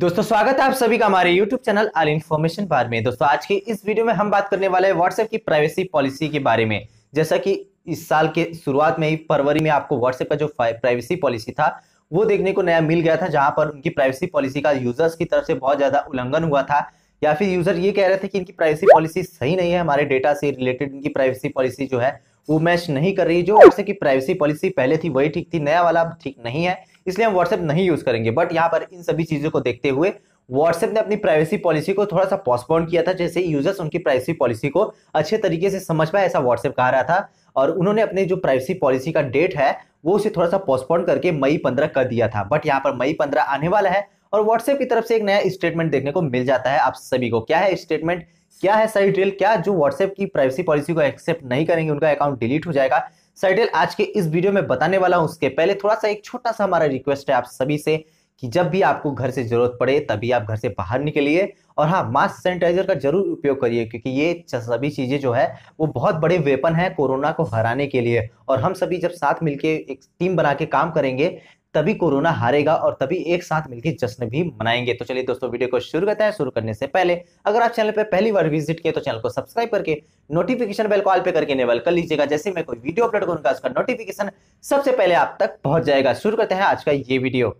दोस्तों स्वागत है आप सभी का हमारे YouTube चैनल अल इन्फॉर्मेशन बार में दोस्तों आज की इस वीडियो में हम बात करने वाले हैं व्हाट्सएप की प्राइवेसी पॉलिसी के बारे में जैसा कि इस साल के शुरुआत में ही फरवरी में आपको व्हाट्सएप का जो प्राइवेसी पॉलिसी था वो देखने को नया मिल गया था जहां पर उनकी प्राइवेसी पॉलिसी का यूजर्स की तरफ से बहुत ज्यादा उल्लंघन हुआ था या फिर यूजर ये कह रहे थे कि इनकी प्राइवेसी पॉलिसी सही नहीं है हमारे डेटा से रिलेटेड इनकी प्राइवेसी पॉलिसी जो है वो मैच नहीं कर रही जो व्हाट्सएप की प्राइवेसी पॉलिसी पहले थी वही ठीक थी नया वाला ठीक नहीं है इसलिए हम व्हाट्सएप नहीं यूज करेंगे बट यहाँ पर इन सभी चीजों को देखते हुए व्हाट्सएप ने अपनी प्राइवेसी पॉलिसी को थोड़ा सा पोस्टपोन किया था जैसे यूजर्स उनकी प्राइवेसी पॉलिसी को अच्छे तरीके से समझ पाए ऐसा व्हाट्सएप कहा रहा था और उन्होंने अपने जो प्राइवेसी पॉलिसी का डेट है वो उसे थोड़ा सा पोस्टपोन करके मई पंद्रह कर दिया था बट यहाँ पर मई पंद्रह आने वाला है और व्हाट्सएप की तरफ से एक नया स्टेटमेंट देखने को मिल जाता है आप सभी को क्या है स्टेटमेंट क्या है सही डिटेल क्या जो व्हाट्सएप की प्राइवेसी पॉलिसी को एक्सेप्ट नहीं करेंगे उनका अकाउंट डिलीट हो जाएगा साइटेल आज के इस वीडियो में बताने वाला हूँ उसके पहले थोड़ा सा एक छोटा सा हमारा रिक्वेस्ट है आप सभी से कि जब भी आपको घर से जरूरत पड़े तभी आप घर से बाहर निकलिए और हाँ मास्क सैनिटाइजर का जरूर उपयोग करिए क्योंकि ये सभी चीज़ें जो है वो बहुत बड़े वेपन है कोरोना को हराने के लिए और हम सभी जब साथ मिलके एक टीम बना के काम करेंगे तभी कोरोना हारेगा और तभी एक साथ मिलकर जश्न भी मनाएंगे तो चलिए दोस्तों वीडियो को शुरू करते हैं शुरू करने से पहले अगर आप चैनल पर पहली बार विजिट किए तो चैनल को सब्सक्राइब करके नोटिफिकेशन बेल को ऑल पे करके इनेबल कर लीजिएगा जैसे मैं कोई वीडियो अपलोड करूंगा उसका नोटिफिकेशन सबसे पहले आप तक पहुंच जाएगा शुरू करते हैं आज का ये वीडियो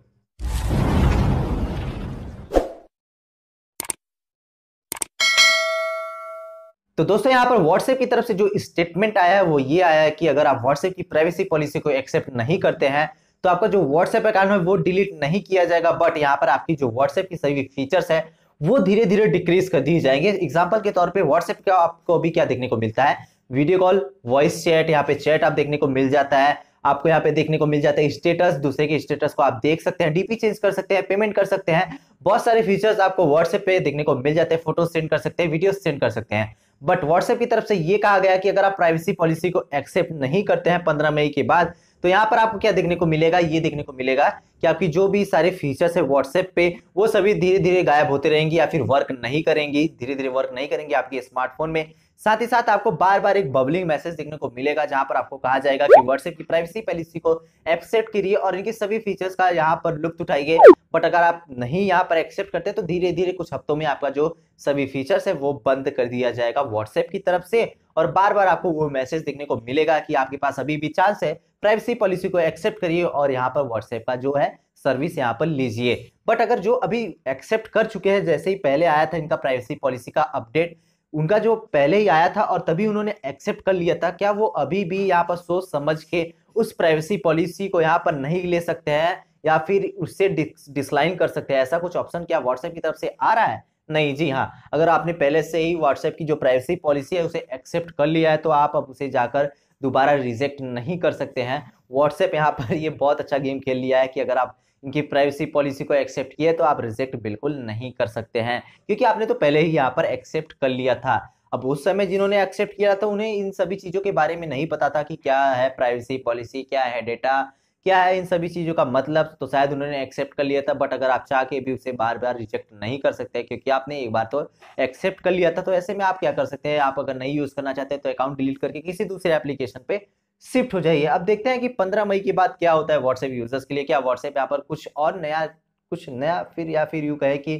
तो दोस्तों यहाँ पर व्हाट्सएप की तरफ से जो स्टेटमेंट आया है वो ये आया है कि अगर आप व्हाट्सएप की प्राइवेसी पॉलिसी को एक्सेप्ट नहीं करते हैं तो आपका जो व्हाट्सएप अकाउंट है वो डिलीट नहीं किया जाएगा बट यहाँ पर आपकी जो व्हाट्सएप की सभी फीचर्स है वो धीरे धीरे डिक्रीज कर दिए जाएंगे एग्जाम्पल के तौर पर व्हाट्सएप का आपको अभी क्या देखने को मिलता है वीडियो कॉल वॉइस चैट यहाँ पे चैट आप देखने को मिल जाता है आपको यहाँ पे देखने को मिल जाता है स्टेटस दूसरे के स्टेटस को आप देख सकते हैं डीपी चेंज कर सकते हैं पेमेंट कर सकते हैं बहुत सारे फीचर्स आपको व्हाट्सएप पे देखने को मिल जाते हैं फोटो सेंड कर सकते हैं वीडियो सेंड कर सकते हैं बट व्हाट्सएप की तरफ से ये कहा गया कि अगर आप प्राइवेसी पॉलिसी को एक्सेप्ट नहीं करते हैं पंद्रह मई के बाद तो यहाँ पर आपको क्या देखने को मिलेगा ये देखने को मिलेगा कि आपकी जो भी सारे फीचर्स है व्हाट्सएप पे वो सभी धीरे धीरे गायब होते रहेंगे या फिर वर्क नहीं करेंगी धीरे धीरे वर्क नहीं करेंगे आपके स्मार्टफोन में साथ ही साथ आपको बार बार एक बबलिंग मैसेज देखने को मिलेगा जहां पर आपको कहा जाएगा कि व्हाट्सएप की प्राइवेसी पॉलिसी को एक्सेप्ट करिए और इनकी सभी फीचर्स का यहाँ पर लुप्त उठाइए बट अगर आप नहीं यहाँ पर एक्सेप्ट करते तो धीरे धीरे कुछ हफ्तों में आपका जो सभी फीचर्स है वो बंद कर दिया जाएगा व्हाट्सएप की तरफ से और बार बार आपको वो मैसेज देखने को मिलेगा कि आपके पास अभी भी चांस है प्राइवेसी पॉलिसी को एक्सेप्ट करिए और यहाँ पर व्हाट्सएप का जो है सर्विस यहाँ पर लीजिए बट अगर जो अभी एक्सेप्ट कर चुके हैं जैसे ही पहले आया था इनका प्राइवेसी पॉलिसी का अपडेट उनका जो पहले ही आया था और तभी उन्होंने एक्सेप्ट कर लिया था क्या वो अभी भी यहाँ पर सोच समझ के उस प्राइवेसी पॉलिसी को यहाँ पर नहीं ले सकते हैं या फिर उससे डिसलाइन कर सकते हैं ऐसा कुछ ऑप्शन क्या व्हाट्सएप की तरफ से आ रहा है नहीं जी हाँ अगर आपने पहले से ही व्हाट्सएप की जो प्राइवेसी पॉलिसी है उसे एक्सेप्ट कर लिया है तो आप अब उसे जाकर दोबारा रिजेक्ट नहीं कर सकते हैं व्हाट्सएप यहाँ पर ये बहुत अच्छा गेम खेल लिया है कि अगर आप इनकी प्राइवेसी पॉलिसी को एक्सेप्ट किए तो आप रिजेक्ट बिल्कुल नहीं कर सकते हैं क्योंकि आपने तो पहले ही यहाँ पर एक्सेप्ट कर लिया था अब उस समय जिन्होंने एक्सेप्ट किया था उन्हें इन सभी चीज़ों के बारे में नहीं पता था कि क्या है प्राइवेसी पॉलिसी क्या है डेटा क्या है इन सभी चीज़ों का मतलब तो शायद उन्होंने एक्सेप्ट कर लिया था बट अगर आप चाह के भी उसे बार बार रिजेक्ट नहीं कर सकते क्योंकि आपने एक बार तो एक्सेप्ट कर लिया था तो ऐसे में आप क्या कर सकते हैं आप अगर नहीं यूज़ करना चाहते तो अकाउंट डिलीट करके किसी दूसरे एप्लीकेशन पे शिफ्ट हो जाइए अब देखते हैं कि पंद्रह मई के बाद क्या होता है व्हाट्सएप यूजर्स के लिए क्या व्हाट्सएप यहाँ पर कुछ और नया कुछ नया फिर या फिर यू कहे कि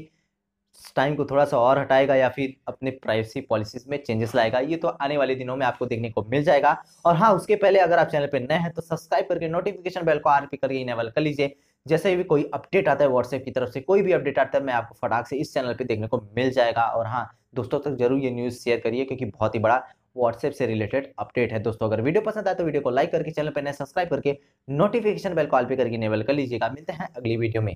टाइम को थोड़ा सा और हटाएगा या फिर अपने प्राइवेसी पॉलिसीज में चेंजेस लाएगा ये तो आने वाले दिनों में आपको देखने को मिल जाएगा और हाँ उसके पहले अगर आप चैनल पर नए हैं तो सब्सक्राइब करके नोटिफिकेशन बेल को आर पी करके इनेबल कर लीजिए जैसे भी कोई अपडेट आता है व्हाट्सएप की तरफ से कोई भी अपडेट आता है मैं आपको फटाक से इस चैनल पर देखने को मिल जाएगा और हाँ दोस्तों तक जरूर ये न्यूज़ शेयर करिए क्योंकि बहुत ही बड़ा व्हाट्सएप से रिलेटेड अपडेट है दोस्तों अगर वीडियो पसंद आए तो वीडियो को लाइक करके चैनल पर नए सब्सक्राइब करके नोटिफिकेशन बेल आल पे करके इनेबल कर लीजिएगा मिलते हैं अगली वीडियो में